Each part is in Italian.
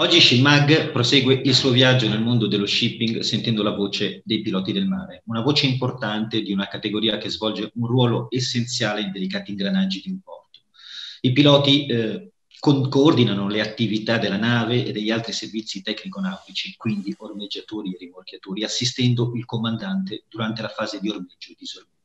Oggi Shimag prosegue il suo viaggio nel mondo dello shipping sentendo la voce dei piloti del mare, una voce importante di una categoria che svolge un ruolo essenziale in delicati ingranaggi di un porto. I piloti eh, con- coordinano le attività della nave e degli altri servizi tecnico-nautici, quindi ormeggiatori e rimorchiatori, assistendo il comandante durante la fase di ormeggio e disormeggio.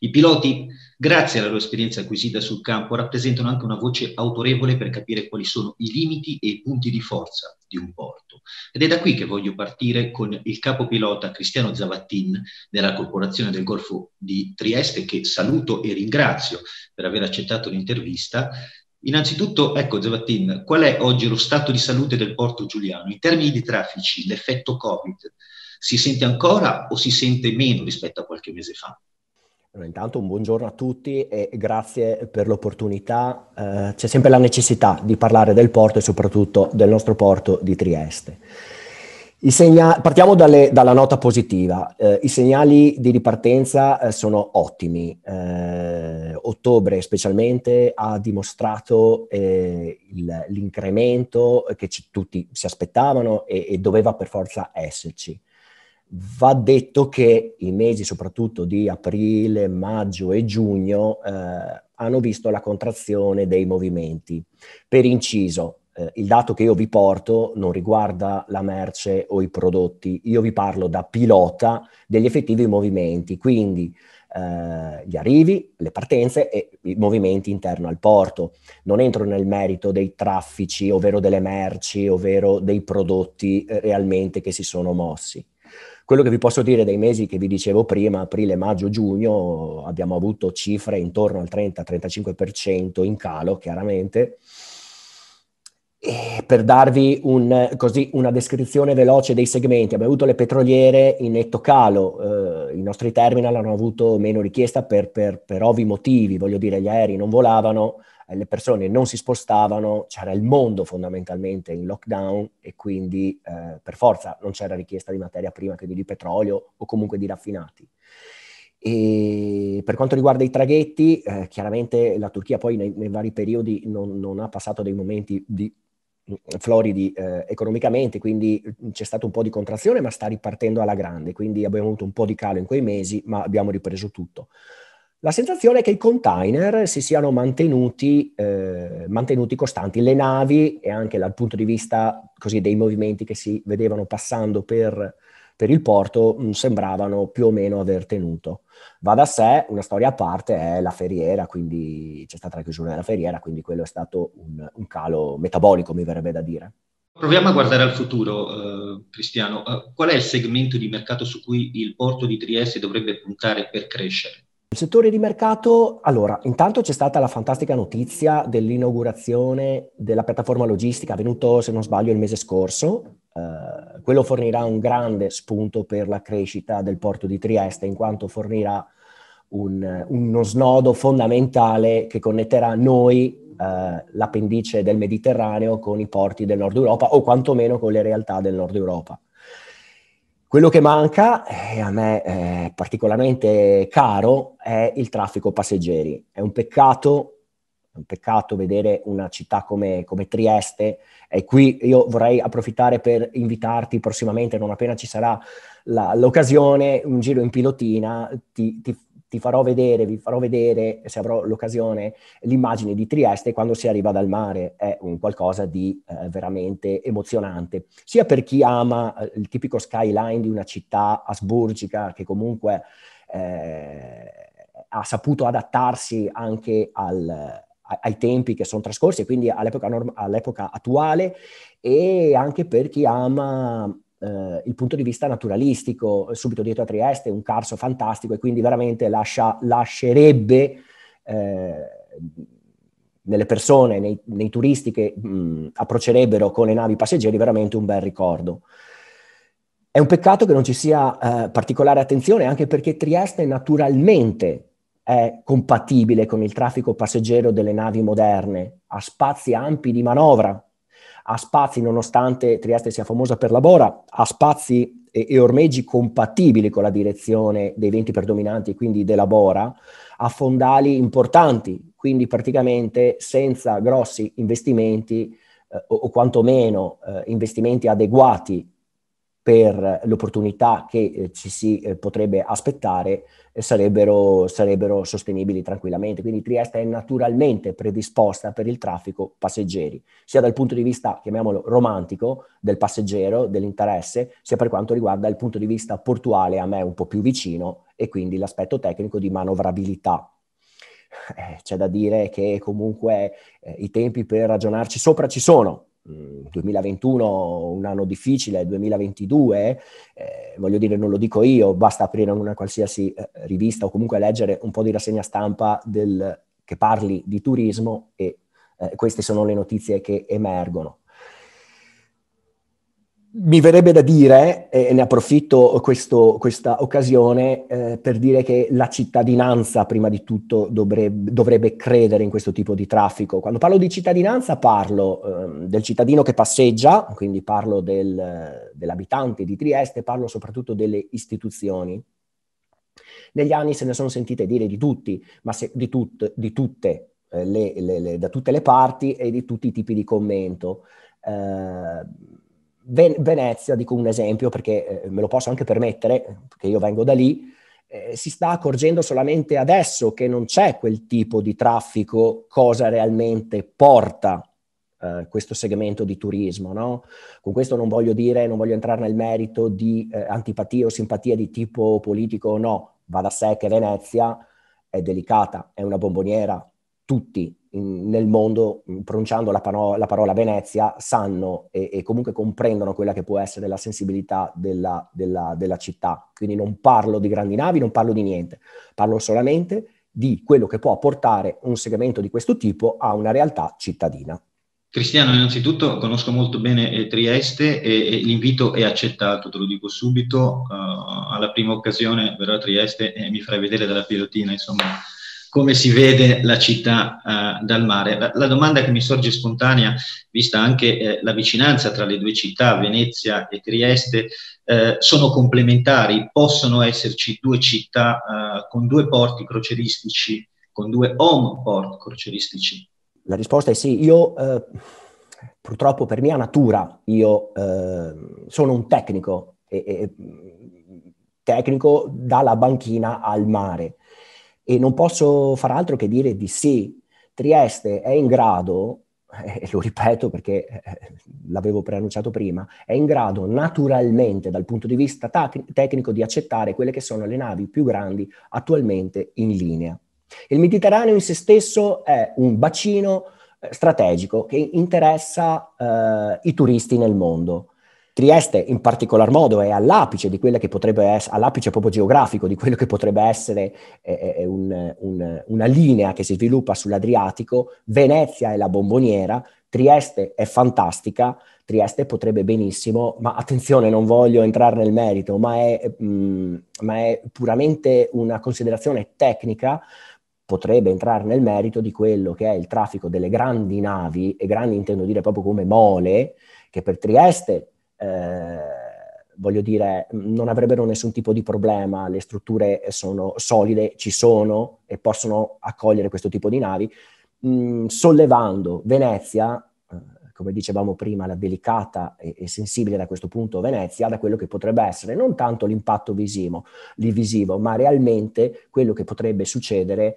I piloti, grazie alla loro esperienza acquisita sul campo, rappresentano anche una voce autorevole per capire quali sono i limiti e i punti di forza di un porto. Ed è da qui che voglio partire con il capo pilota Cristiano Zavattin della Corporazione del Golfo di Trieste, che saluto e ringrazio per aver accettato l'intervista. Innanzitutto, ecco Zavattin, qual è oggi lo stato di salute del porto giuliano? In termini di traffici, l'effetto Covid si sente ancora o si sente meno rispetto a qualche mese fa? Allora, intanto un buongiorno a tutti e grazie per l'opportunità. Eh, c'è sempre la necessità di parlare del porto e soprattutto del nostro porto di Trieste. Segna- partiamo dalle, dalla nota positiva. Eh, I segnali di ripartenza eh, sono ottimi. Eh, ottobre specialmente ha dimostrato eh, il, l'incremento che ci, tutti si aspettavano e, e doveva per forza esserci. Va detto che i mesi soprattutto di aprile, maggio e giugno eh, hanno visto la contrazione dei movimenti. Per inciso, eh, il dato che io vi porto non riguarda la merce o i prodotti, io vi parlo da pilota degli effettivi movimenti, quindi eh, gli arrivi, le partenze e i movimenti interno al porto. Non entro nel merito dei traffici, ovvero delle merci, ovvero dei prodotti eh, realmente che si sono mossi. Quello che vi posso dire dei mesi che vi dicevo prima, aprile, maggio, giugno, abbiamo avuto cifre intorno al 30-35% in calo, chiaramente. E per darvi un, così, una descrizione veloce dei segmenti, abbiamo avuto le petroliere in netto calo, eh, i nostri terminal hanno avuto meno richiesta per, per, per ovvi motivi, voglio dire gli aerei non volavano, le persone non si spostavano, c'era il mondo fondamentalmente in lockdown e quindi eh, per forza non c'era richiesta di materia prima quindi di petrolio o comunque di raffinati. E per quanto riguarda i traghetti, eh, chiaramente la Turchia poi nei, nei vari periodi non, non, ha passato dei momenti di, mm, floridi eh, economicamente, quindi mm, c'è stato un po' di contrazione, ma sta ripartendo alla grande, quindi abbiamo avuto un po' di calo in quei mesi, ma abbiamo ripreso tutto. La sensazione è che i container si siano mantenuti, eh, mantenuti costanti, le navi e anche dal punto di vista così, dei movimenti che si vedevano passando per, per il porto mh, mm, sembravano più o meno aver tenuto. Va da sé, una storia a parte è la feriera, quindi c'è stata la chiusura della feriera, quindi quello è stato un, un calo metabolico, mi verrebbe da dire. Proviamo a guardare al futuro, eh, Cristiano. Eh, qual è il segmento di mercato su cui il porto di Trieste dovrebbe puntare per crescere? Il settore di mercato, allora, intanto c'è stata la fantastica notizia dell'inaugurazione della piattaforma logistica avvenuto, se non sbaglio, il mese scorso. Eh, quello fornirà un grande spunto per la crescita del porto di Trieste, in quanto fornirà un, uno snodo fondamentale che connetterà noi, eh, l'appendice del Mediterraneo, con i porti del nord Europa o quantomeno con le realtà del nord Europa. Quello che manca, e eh, a me è eh, particolarmente caro, è il traffico passeggeri. È un peccato, è un peccato vedere una città come, come, Trieste e qui io vorrei approfittare per invitarti prossimamente, non appena ci sarà la, l'occasione, un giro in pilotina, ti, ti ti farò vedere, vi farò vedere, se avrò l'occasione, l'immagine di Trieste quando si arriva dal mare. È un qualcosa di eh, veramente emozionante, sia per chi ama eh, il tipico skyline di una città asburgica che comunque eh, ha saputo adattarsi anche al, ai tempi che sono trascorsi, quindi all'epoca, norm- all'epoca attuale, e anche per chi ama eh, il punto di vista naturalistico, eh, subito dietro a Trieste, un Carso fantastico e quindi veramente lascia, lascerebbe eh, nelle persone, nei, nei turisti che mh, approccerebbero con le navi passeggeri veramente un bel ricordo. È un peccato che non ci sia eh, particolare attenzione anche perché Trieste naturalmente è compatibile con il traffico passeggero delle navi moderne, ha spazi ampi di manovra ha spazi, nonostante Trieste sia famosa per la Bora, ha spazi e, e ormeggi compatibili con la direzione dei venti predominanti, quindi della Bora, ha fondali importanti, quindi praticamente senza grossi investimenti eh, o, o, quantomeno eh, investimenti adeguati per l'opportunità che eh, ci si eh, potrebbe aspettare eh, sarebbero, sarebbero sostenibili tranquillamente. Quindi Trieste è naturalmente predisposta per il traffico passeggeri, sia dal punto di vista, chiamiamolo, romantico del passeggero, dell'interesse, sia per quanto riguarda il punto di vista portuale a me un po' più vicino e quindi l'aspetto tecnico di manovrabilità c'è da dire che comunque eh, i tempi per ragionarci sopra ci sono, 2021 un anno difficile, 2022, eh, voglio dire non lo dico io, basta aprire una qualsiasi eh, rivista o comunque leggere un po' di rassegna stampa del, che parli di turismo e eh, queste sono le notizie che emergono mi verrebbe da dire, e ne approfitto questo, questa occasione, eh, per dire che la cittadinanza prima di tutto dovrebbe, dovrebbe, credere in questo tipo di traffico. Quando parlo di cittadinanza parlo eh, del cittadino che passeggia, quindi parlo del, dell'abitante di Trieste, parlo soprattutto delle istituzioni. Negli anni se ne sono sentite dire di tutti, ma se, di, tut, di tutte, eh, le, le, le, da tutte le parti e di tutti i tipi di commento. Eh, Ven- Venezia, dico un esempio perché eh, me lo posso anche permettere, perché io vengo da lì, eh, si sta accorgendo solamente adesso che non c'è quel tipo di traffico, cosa realmente porta eh, questo segmento di turismo. No? Con questo non voglio dire, non voglio entrare nel merito di eh, antipatia o simpatia di tipo politico o no, va da sé che Venezia è delicata, è una bomboniera, tutti nel mondo, mm, pronunciando la, paro- la parola Venezia, sanno e, e, comunque comprendono quella che può essere la sensibilità della, della, della città. Quindi non parlo di grandi navi, non parlo di niente, parlo solamente di quello che può portare un segmento di questo tipo a una realtà cittadina. Cristiano, innanzitutto conosco molto bene eh, Trieste e, e, l'invito è accettato, te lo dico subito, uh, alla prima occasione verrò a Trieste e mi farai vedere dalla pilotina, insomma, come si vede la città eh, dal mare. La, la, domanda che mi sorge spontanea, vista anche eh, la vicinanza tra le due città, Venezia e Trieste, eh, sono complementari, possono esserci due città eh, con due porti croceristici, con due home port croceristici? La risposta è sì. Io, eh, purtroppo per mia natura, io eh, sono un tecnico, e, e, mm, tecnico dalla banchina al mare e non posso far altro che dire di sì. Trieste è in grado, e lo ripeto perché eh, l'avevo preannunciato prima, è in grado naturalmente dal punto di vista tac- tecnico di accettare quelle che sono le navi più grandi attualmente in linea. Il Mediterraneo in se stesso è un bacino eh, strategico che interessa eh, i turisti nel mondo. Trieste in particolar modo è all'apice di quella che potrebbe essere, all'apice proprio geografico di quello che potrebbe essere eh, eh, eh, un, un, una linea che si sviluppa sull'Adriatico, Venezia è la bomboniera, Trieste è fantastica, Trieste potrebbe benissimo, ma attenzione, non voglio entrare nel merito, ma è, mh, mm, ma è puramente una considerazione tecnica potrebbe entrare nel merito di quello che è il traffico delle grandi navi, e grandi intendo dire proprio come mole, che per Trieste eh, voglio dire, non avrebbero nessun tipo di problema, le strutture sono solide, ci sono e possono accogliere questo tipo di navi, mm, sollevando Venezia, eh, come dicevamo prima, la delicata e, e, sensibile da questo punto Venezia, da quello che potrebbe essere non tanto l'impatto visivo, visivo ma realmente quello che potrebbe succedere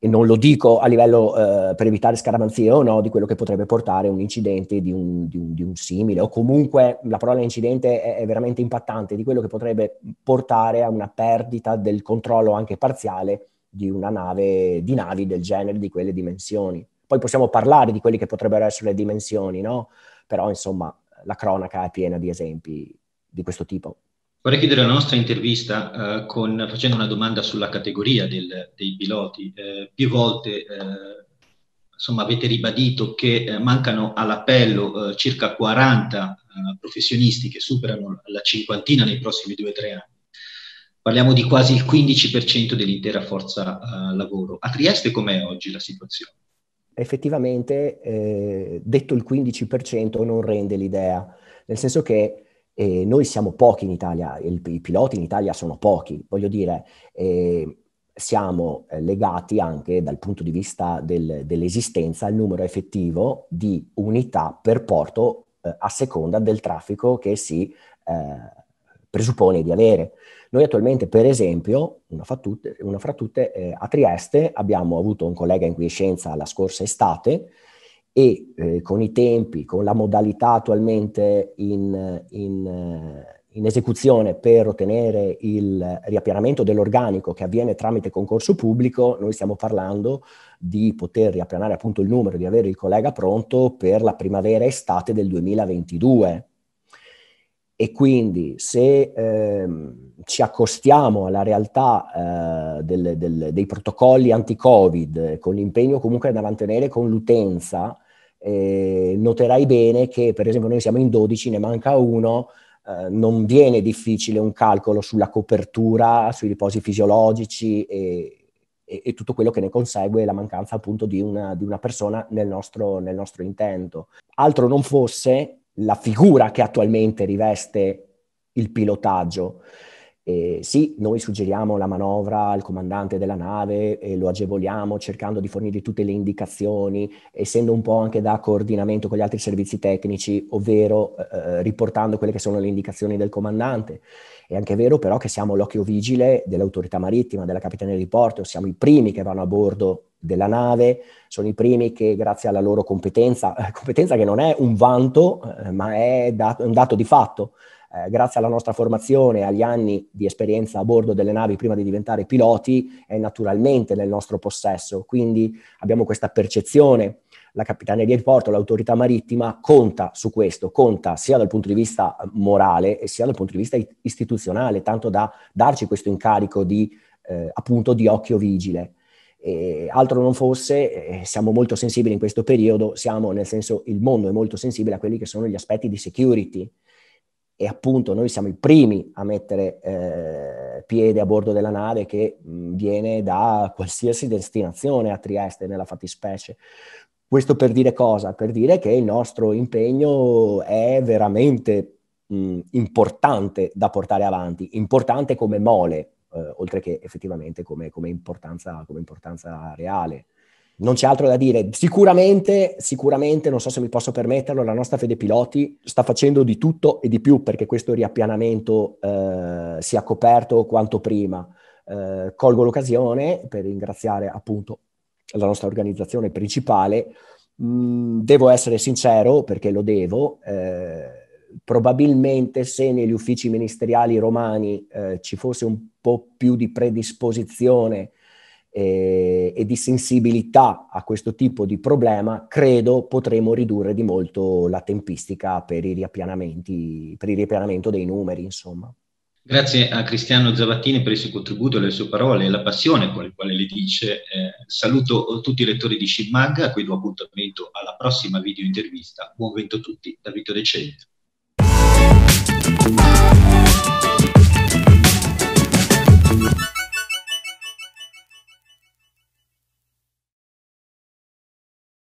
e non lo dico a livello eh, per evitare scaramanzie o no, di quello che potrebbe portare un incidente di un, di un, di un simile, o comunque la parola incidente è, è, veramente impattante, di quello che potrebbe portare a una perdita del controllo anche parziale di una nave, di navi del genere, di quelle dimensioni. Poi possiamo parlare di quelle che potrebbero essere le dimensioni, no? Però insomma la cronaca è piena di esempi di questo tipo. Vorrei chiudere la nostra intervista eh, con, facendo una domanda sulla categoria del, dei piloti. Eh, più volte eh, insomma, avete ribadito che eh, mancano all'appello eh, circa 40 professionisti che superano la cinquantina nei prossimi due o tre anni parliamo di quasi il 15% dell'intera forza uh, lavoro. A Trieste com'è oggi la situazione? Effettivamente, eh, detto il 15% non rende l'idea, nel senso che eh, noi siamo pochi in Italia, il, i piloti in Italia sono pochi, voglio dire, ehm, eh, siamo legati anche dal punto di vista del, dell'esistenza al numero effettivo di unità per porto eh, a seconda del traffico che si eh, presuppone di avere. Noi attualmente, per esempio, una, fattute, una fra tutte, eh, a Trieste abbiamo avuto un collega in quiescenza la scorsa estate e eh, con i tempi, con la modalità attualmente in, in, eh, in esecuzione per ottenere il riappianamento dell'organico che avviene tramite concorso pubblico, noi stiamo parlando di poter riappianare appunto il numero, di avere il collega pronto per la primavera-estate del 2022. E quindi se ehm, ci accostiamo alla realtà eh, del, del, dei protocolli anti-Covid, eh, con l'impegno comunque da mantenere con l'utenza, eh, noterai bene che per esempio noi siamo in 12, ne manca uno, eh, non viene difficile un calcolo sulla copertura, sui riposi fisiologici e, e, e tutto quello che ne consegue la mancanza appunto di una, di una persona nel nostro, nel nostro intento. Altro non fosse la figura che attualmente riveste il pilotaggio. Eh, sì, noi suggeriamo la manovra al comandante della nave, e lo agevoliamo cercando di fornire tutte le indicazioni, essendo un po' anche da coordinamento con gli altri servizi tecnici, ovvero eh, eh, riportando quelle che sono le indicazioni del comandante. È anche vero però che siamo l'occhio vigile dell'autorità marittima, della capitania di porto, siamo i primi che vanno a bordo della nave, sono i primi che grazie alla loro competenza, competenza che non è un vanto, eh, ma è dat- un dato di fatto, eh, grazie alla nostra formazione, agli anni di esperienza a bordo delle navi prima di diventare piloti, è naturalmente nel nostro possesso. Quindi abbiamo questa percezione la Capitaneria di Porto, l'autorità marittima conta su questo, conta sia dal punto di vista eh, morale sia dal punto di vista istituzionale, tanto da darci questo incarico di eh, appunto di occhio vigile. E altro non fosse, eh, siamo molto sensibili in questo periodo, siamo nel senso il mondo è molto sensibile a quelli che sono gli aspetti di security, e appunto noi siamo i primi a mettere eh, piede a bordo della nave che mh, mm, viene da qualsiasi destinazione a Trieste nella fattispecie. Questo per dire cosa? Per dire che il nostro impegno è veramente mh, mm, importante da portare avanti, importante come mole, eh, oltre che effettivamente come, come, importanza, come importanza reale non c'è altro da dire. Sicuramente, sicuramente, non so se mi posso permetterlo, la nostra Fede Piloti sta facendo di tutto e di più perché questo riappianamento eh, sia coperto quanto prima. Eh, colgo l'occasione per ringraziare appunto la nostra organizzazione principale. Mm, devo essere sincero perché lo devo. Eh, probabilmente se negli uffici ministeriali romani eh, ci fosse un po' più di predisposizione eh, e di sensibilità a questo tipo di problema, credo potremo ridurre di molto la tempistica per, i riappianamenti, per il riappianamento dei numeri, insomma. Grazie a Cristiano Zavattini per il suo contributo, le sue parole e la passione con la quale le dice. Eh, saluto tutti i lettori di Shimag, a cui do appuntamento alla prossima video intervista. Buon vento a tutti da Vittorio Cento.